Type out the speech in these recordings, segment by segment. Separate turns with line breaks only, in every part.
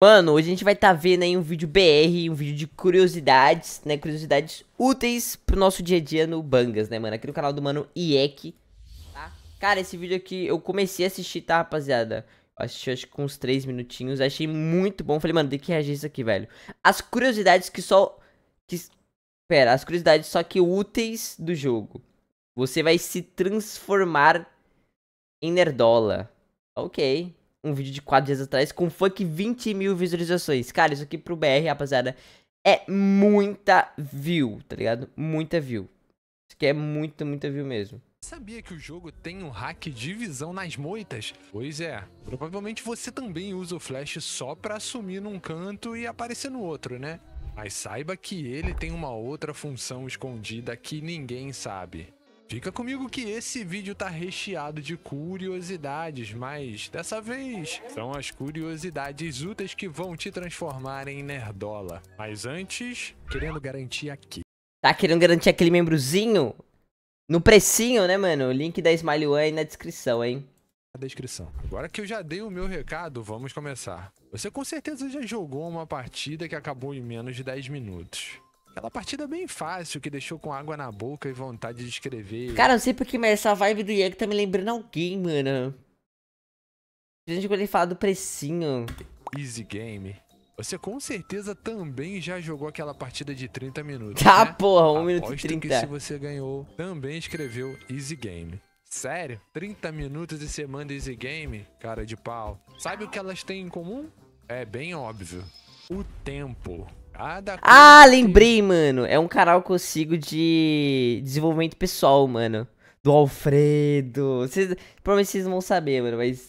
Mano, hoje a gente vai estar tá vendo aí um vídeo BR, um vídeo de curiosidades, né? Curiosidades úteis pro nosso dia a dia no Bangas, né, mano? Aqui no canal do mano IEC, tá? Cara, esse vídeo aqui eu comecei a assistir, tá, rapaziada? Eu assisti acho que uns 3 minutinhos, achei muito bom. Falei, mano, tem que reagir isso aqui, velho. As curiosidades que só... Que... Pera, as curiosidades só que úteis do jogo. Você vai se transformar em nerdola. Ok, um vídeo de 4 dias atrás com funk 20 mil visualizações. Cara, isso aqui pro BR, rapaziada, é muita view, tá ligado? Muita view. Isso aqui é muita, muita view mesmo.
Sabia que o jogo tem um hack de visão nas moitas? Pois é, provavelmente você também usa o flash só para sumir num canto e aparecer no outro, né? Mas saiba que ele tem uma outra função escondida que ninguém sabe. Fica comigo que esse vídeo tá recheado de curiosidades, mas dessa vez são as curiosidades úteis que vão te transformar em nerdola. Mas antes, querendo garantir aqui.
Tá querendo garantir aquele membrozinho? No precinho, né, mano? O link da Smile One na descrição, hein? Na descrição.
Agora que eu já dei o meu recado, vamos começar. Você com certeza já jogou uma partida que acabou em menos de 10 minutos. Aquela partida bem fácil, que deixou com água na boca e vontade de escrever. Cara, não
sei porque, mas essa vibe do Yang tá me lembrando alguém,
mano. Gente, quando ele fala do precinho. Easy Game. Você com certeza também já jogou aquela partida de 30 minutos. Tá, né? porra, 1 um minuto e 30. que se você ganhou, também escreveu Easy Game. Sério? 30 minutos e semana Easy Game? Cara de pau. Sabe o que elas têm em comum? É bem óbvio. O tempo
ah, lembrei, mano. É um canal que eu sigo de desenvolvimento pessoal, mano. Do Alfredo. Cês, provavelmente vocês vão saber, mano, mas.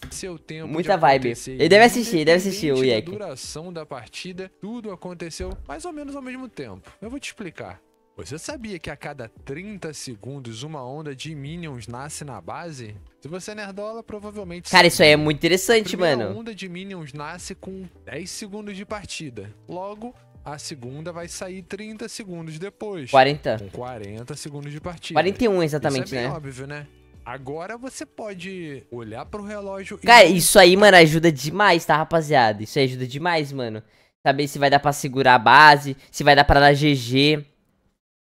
muita vibe. Ele deve assistir, deve assistir o IEC. duração
da partida, tudo aconteceu mais ou menos ao mesmo tempo. Eu vou te explicar. Você sabia que a cada 30 segundos uma onda de Minions nasce na base? Se você é nerdola, provavelmente... Cara, isso
aí é muito interessante, a mano. A onda
de Minions nasce com 10 segundos de partida. Logo, a segunda vai sair 30 segundos depois. 40.
Com 40 segundos de partida. 41, exatamente, isso é bem né?
óbvio, né? Agora você pode olhar pro relógio Cara, e... isso aí, mano,
ajuda demais, tá, rapaziada? Isso aí ajuda demais, mano. Saber se vai dar pra segurar a base, se vai dar pra dar GG.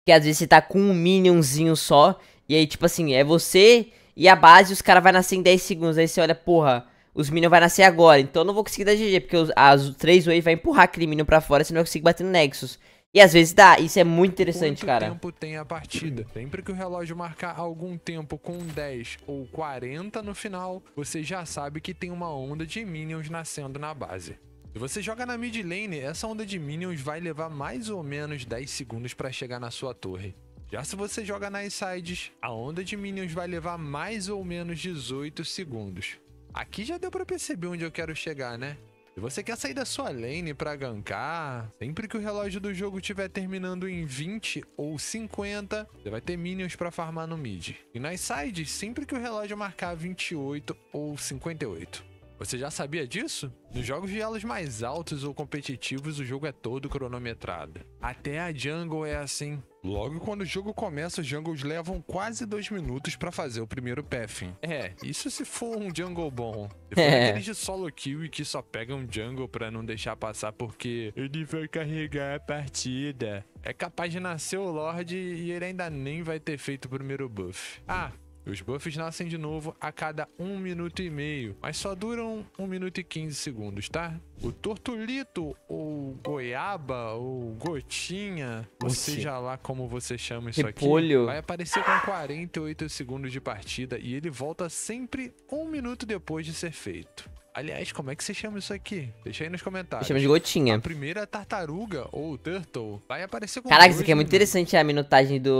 Que às vezes você tá com um minionzinho só. E aí, tipo assim, é você e a base, os caras vai nascer em 10 segundos. Aí você olha, porra, os minions vai nascer agora. Então eu não vou conseguir dar GG, porque os, as três waves vai empurrar aquele minion pra fora, não vai conseguir bater no Nexus. E às vezes dá, isso é muito interessante, Quanto cara. tempo tem a partida?
Sempre que o relógio marcar algum tempo com 10 ou 40 no final, você já sabe que tem uma onda de minions nascendo na base. Se você joga na mid lane, essa onda de minions vai levar mais ou menos 10 segundos para chegar na sua torre. Já se você joga nas sides, a onda de minions vai levar mais ou menos 18 segundos. Aqui já deu para perceber onde eu quero chegar, né? Se você quer sair da sua lane para gankar, sempre que o relógio do jogo estiver terminando em 20 ou 50, você vai ter minions para farmar no mid. E nas sides, sempre que o relógio marcar 28 ou 58. Você já sabia disso? Nos jogos de elos mais altos ou competitivos, o jogo é todo cronometrado. Até a jungle é assim. Logo quando o jogo começa, os jungles levam quase dois minutos para fazer o primeiro pathing. É, isso se for um jungle bom. Depois é. aqueles de solo kill que só pegam um jungle pra não deixar passar porque ele vai carregar a partida. É capaz de nascer o Lorde e ele ainda nem vai ter feito o primeiro buff. Ah, os buffs nascem de novo a cada 1 minuto e meio, mas só duram 1 minuto e 15 segundos, tá? O tortolito, ou goiaba, ou gotinha, ou seja lá como você chama isso Repolho. aqui, vai aparecer com 48 segundos de partida e ele volta sempre 1 minuto depois de ser feito. Aliás, como é que você chama isso aqui? Deixa aí nos comentários. Chama de gotinha. A primeira tartaruga, ou turtle, vai aparecer com... Caraca, isso aqui é muito
interessante a minutagem do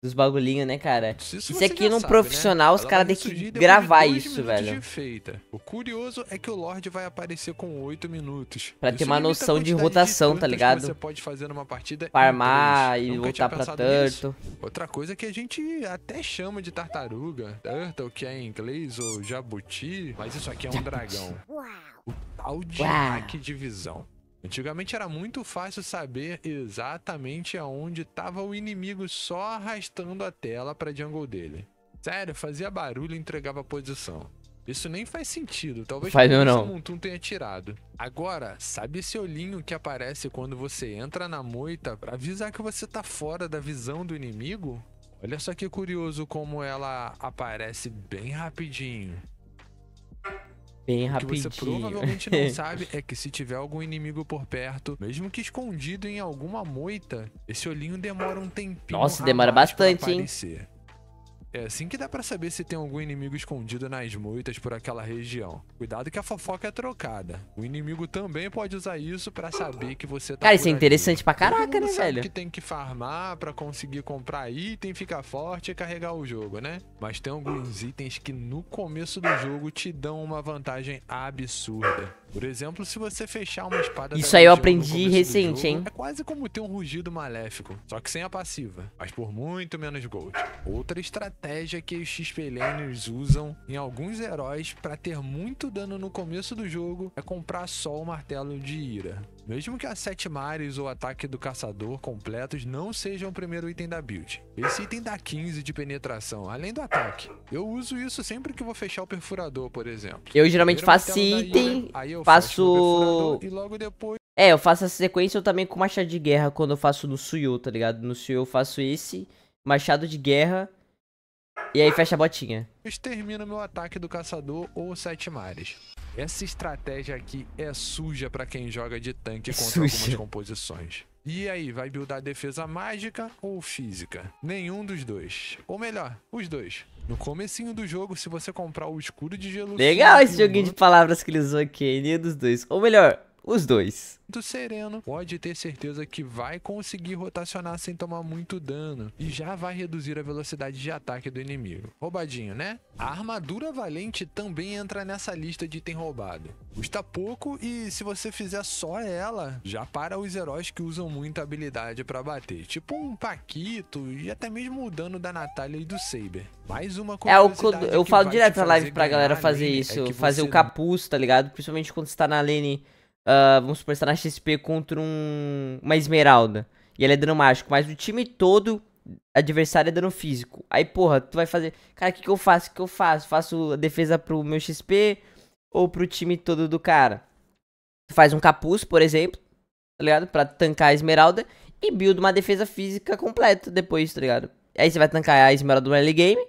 dos bagulhinhos, né, cara? Isso, isso aqui num né? profissional, né? os caras têm que gravar isso, velho. O
curioso é que o Lorde vai aparecer com 8 minutos. Pra isso ter é uma noção de rotação, de tá ligado? Você pode fazer numa partida Farmar e voltar pra Turtle. Nisso. Outra coisa é que a gente até chama de tartaruga, Turtle, que é em inglês, ou jabuti, mas isso aqui é um dragão. O tal de hack de visão. Antigamente era muito fácil saber exatamente aonde estava o inimigo só arrastando a tela para jungle dele. Sério, fazia barulho e entregava a posição. Isso nem faz sentido, talvez faz o Samuntum tenha tirado. Agora, sabe esse olhinho que aparece quando você entra na moita para avisar que você tá fora da visão do inimigo? Olha só que curioso como ela aparece bem rapidinho.
Bem rapidinho. O que você provavelmente não sabe
é que se tiver algum inimigo por perto, mesmo que escondido em alguma moita, esse olhinho demora um tempinho. Nossa, demora bastante, hein? É assim que dá para saber se tem algum inimigo escondido nas moitas por aquela região. Cuidado que a fofoca é trocada. O inimigo também pode usar isso para saber que você tá Cara, isso é interessante ali. pra caraca, né, velho? que tem que farmar para conseguir comprar item, ficar forte e carregar o jogo, né? Mas tem alguns itens que no começo do jogo te dão uma vantagem absurda. Por exemplo, se você fechar uma espada...
Isso aí eu aprendi recente, jogo, hein?
É quase como ter um rugido maléfico, só que sem a passiva, mas por muito menos gold. Outra estratégia estratégia que os XP usam em alguns heróis para ter muito dano no começo do jogo é comprar só o martelo de ira. Mesmo que as sete mares ou ataque do caçador completos não sejam o primeiro item da build. Esse item dá 15 de penetração, além do ataque. Eu uso isso sempre que vou fechar o perfurador, por exemplo. Eu geralmente faço faço item, ira, aí eu faço... e logo depois...
É, eu faço essa sequência eu também com machado de guerra quando eu faço no Suyu, tá ligado? No Suyu eu faço esse, machado de guerra e aí fecha a botinha.
Extermina meu ataque do caçador ou sete mares. Essa estratégia aqui é suja para quem joga de tanque é contra suja. algumas composições. E aí, vai buildar defesa mágica ou física? Nenhum dos dois. Ou melhor, os dois. No comecinho do jogo, se você comprar o escudo de gelo... Legal esse joguinho de
palavras que ele usou aqui, nenhum dos dois. Ou melhor, os dois.
Muito sereno, pode ter certeza que vai conseguir rotacionar sem tomar muito dano e já vai reduzir a velocidade de ataque do inimigo. Roubadinho, né? A armadura valente também entra nessa lista de item roubado. Custa pouco e se você fizer só ela, já para os heróis que usam muita habilidade para bater, tipo um Paquito e até mesmo o dano da Natália e do Saber. Mais uma coisa. É o eu, eu falo direto na live pra galera fazer é isso, é fazer o
capuz, tá ligado? Principalmente quando você tá na lane uh, vamos supor, está na XP contra um, uma esmeralda. E ela é dano mágico, mas o time todo adversário é dano físico. Aí, porra, tu vai fazer. Cara, o que, que eu faço? O que, que eu faço? Faço defesa pro meu XP ou pro time todo do cara? Tu faz um capuz, por exemplo, tá ligado? Pra tancar a esmeralda e build uma defesa física completa depois, tá ligado? Aí você vai tancar a esmeralda do early game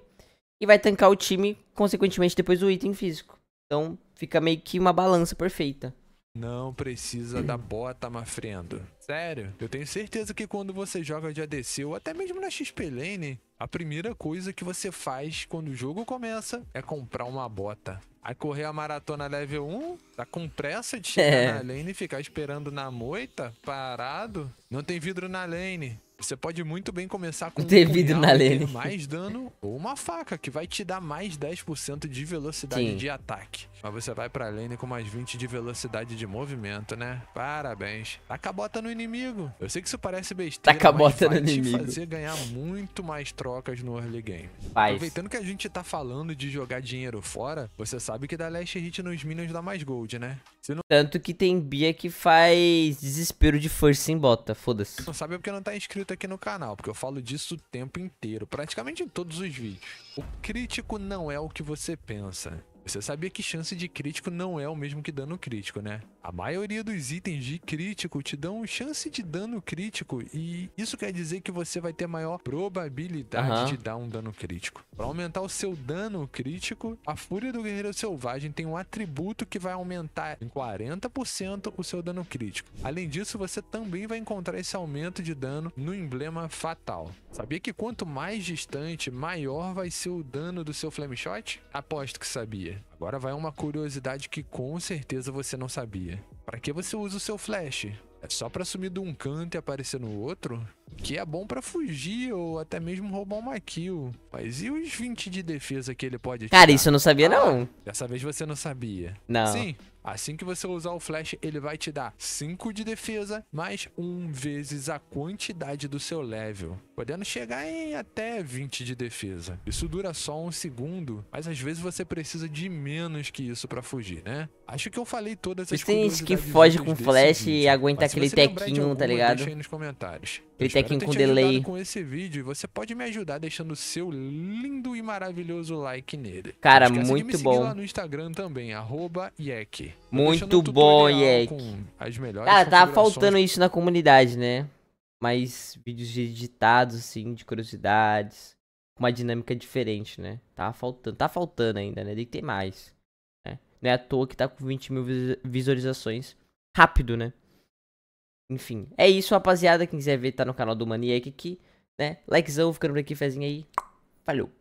e vai tancar o time, consequentemente, depois o item físico. Então fica meio que uma balança perfeita.
Não precisa da bota, mafrendo. Sério, eu tenho certeza que quando você joga de ADC ou até mesmo na XP Lane, a primeira coisa que você faz quando o jogo começa é comprar uma bota. Aí correr a maratona level 1, tá com pressa de chegar é. na lane e ficar esperando na moita, parado. Não tem vidro na lane. Você pode muito bem começar com ter um vidro na lane. mais dano ou uma faca, que vai te dar mais 10% de velocidade Sim. de ataque. Mas você vai pra lane com mais 20 de velocidade de movimento, né? Parabéns. Taca tá a bota no inimigo. Eu sei que isso parece besteira, Taca tá a bota mas vai no te inimigo. fazer ganhar muito mais trocas no early game. Faz. Aproveitando que a gente tá falando de jogar dinheiro fora, você sabe que dar last hit nos minions dá mais gold, né? Não... Tanto que tem Bia que faz
desespero de força em bota, foda-se.
Não sabe é porque não tá inscrito muito aqui no canal, porque eu falo disso o tempo inteiro, praticamente em todos os vídeos. O crítico não é o que você pensa. Você sabia que chance de crítico não é o mesmo que dano crítico, né? A maioria dos itens de crítico te dão chance de dano crítico e isso quer dizer que você vai ter maior probabilidade uhum. de dar um dano crítico. Para aumentar o seu dano crítico, a Fúria do Guerreiro Selvagem tem um atributo que vai aumentar em 40% o seu dano crítico. Além disso, você também vai encontrar esse aumento de dano no emblema Fatal. Sabia que quanto mais distante, maior vai ser o dano do seu Flame Shot? Aposto que sabia sabia. Agora vai uma curiosidade que com certeza você não sabia. Para que você usa o seu flash? É só para sumir de um canto e aparecer no outro? que é bom para fugir ou até mesmo roubar uma kill. Mas e os 20 de defesa que ele pode
tirar? Cara, isso eu não sabia ah, não. Dessa
vez você não sabia. Não. Sim. Assim que você usar o flash, ele vai te dar 5 de defesa, mais 1 vezes a quantidade do seu level, podendo chegar em até 20 de defesa. Isso dura só um segundo, mas às vezes você precisa de menos que isso para fugir, né? Acho que eu falei todas essas coisas. Tem gente que foge com flash vídeo. e aguenta mas aquele tequinho, tá alguma, tá ligado? Deixa aí nos comentários. Play Tekken com delay. com esse vídeo você pode me ajudar deixando o seu lindo e maravilhoso like nele.
Cara, muito de bom. lá
no Instagram também, Yek. Muito bom, Yek. Cara, tá faltando isso
na comunidade, né? Mais vídeos editados, assim, de curiosidades. Com uma dinâmica diferente, né? Tá faltando, tá faltando ainda, né? Tem que ter mais. Né? Não é à toa que tá com 20 mil visualizações rápido, né? Enfim, é isso, rapaziada. Quem quiser ver, tá no canal do Maniac aqui, né? Likezão, ficando por aqui, fezinho aí. Falou!